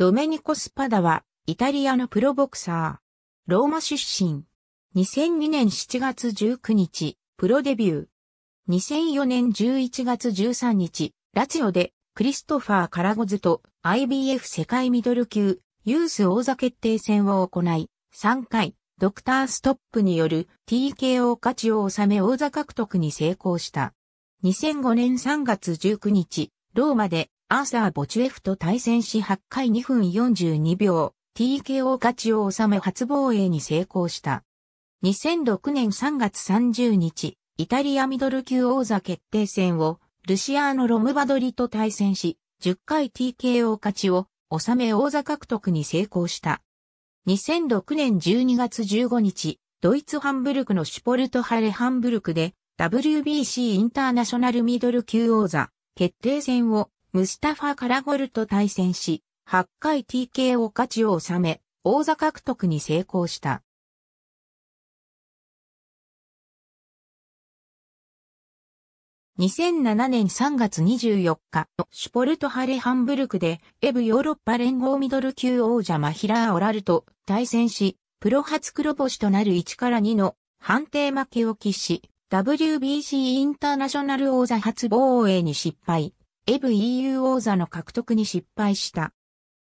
ドメニコ・スパダは、イタリアのプロボクサー。ローマ出身。2002年7月19日、プロデビュー。2004年11月13日、ラツヨオで、クリストファー・カラゴズと IBF 世界ミドル級ユース王座決定戦を行い、3回、ドクターストップによる TKO 価値を収め王座獲得に成功した。2005年3月19日、ローマでアーサー・ボチュエフと対戦し8回2分42秒、TKO 勝ちを収め初防衛に成功した。2006年3月30日、イタリアミドル級王座決定戦をルシアーノ・ロムバドリと対戦し、10回 TKO 勝ちを収め王座獲得に成功した。2006年12月15日、ドイツハンブルクのシュポルトハレハンブルクで WBC インターナショナルミドル級王座決定戦をムスタファ・カラゴルと対戦し、8回 TK を勝ちを収め、王座獲得に成功した。2007年3月24日、シュポルトハレハンブルクで、エブヨーロッパ連合ミドル級王者マヒラー・オラルと対戦し、プロ初黒星となる1から2の判定負けを喫し、WBC インターナショナル王座初防衛に失敗。EVEU 王座の獲得に失敗した。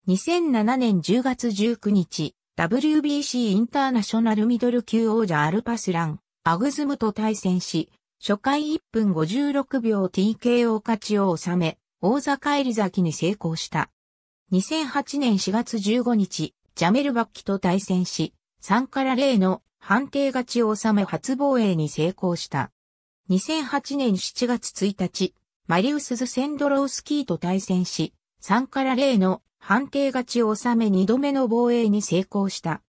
2007年10月19日、WBC インターナショナルミドル級王者アルパスラン、アグズムと対戦し、初回1分56秒 TKO 勝ちを収め、王座帰り咲きに成功した。2008年4月15日、ジャメルバッキと対戦し、3から0の判定勝ちを収め初防衛に成功した。2008年7月1日、マリウス・ズ・センドロウスキーと対戦し、3から0の判定勝ちを収め2度目の防衛に成功した。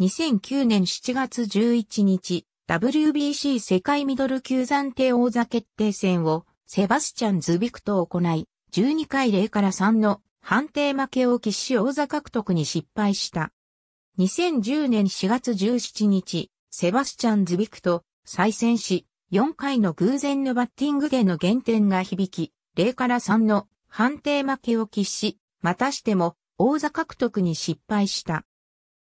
2009年7月11日、WBC 世界ミドル級暫定王座決定戦をセバスチャン・ズビクと行い、12回0から3の判定負けを喫し王座獲得に失敗した。2010年4月17日、セバスチャン・ズビクと再戦し、4回の偶然のバッティングでの減点が響き、0から3の判定負けを喫し、またしても王座獲得に失敗した。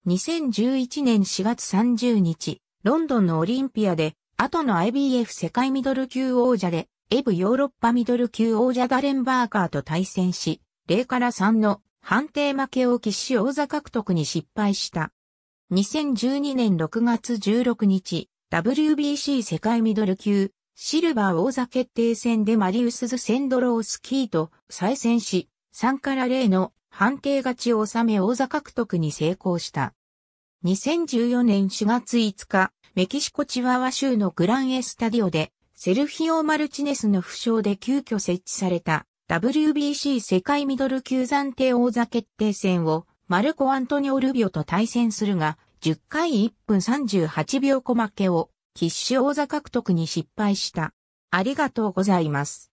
2011年4月30日、ロンドンのオリンピアで、後の IBF 世界ミドル級王者で、エブヨーロッパミドル級王者ダレンバーカーと対戦し、0から3の判定負けを喫し王座獲得に失敗した。2012年6月16日、WBC 世界ミドル級、シルバー王座決定戦でマリウス・ズ・センドロースキーと再戦し、3から0の判定勝ちを収め王座獲得に成功した。2014年4月5日、メキシコチワワ州のグランエスタディオで、セルフィオ・マルチネスの負傷で急遽設置された WBC 世界ミドル級暫定王座決定戦をマルコ・アントニオ・ルビオと対戦するが、10回1分38秒小負けを、必死王座獲得に失敗した。ありがとうございます。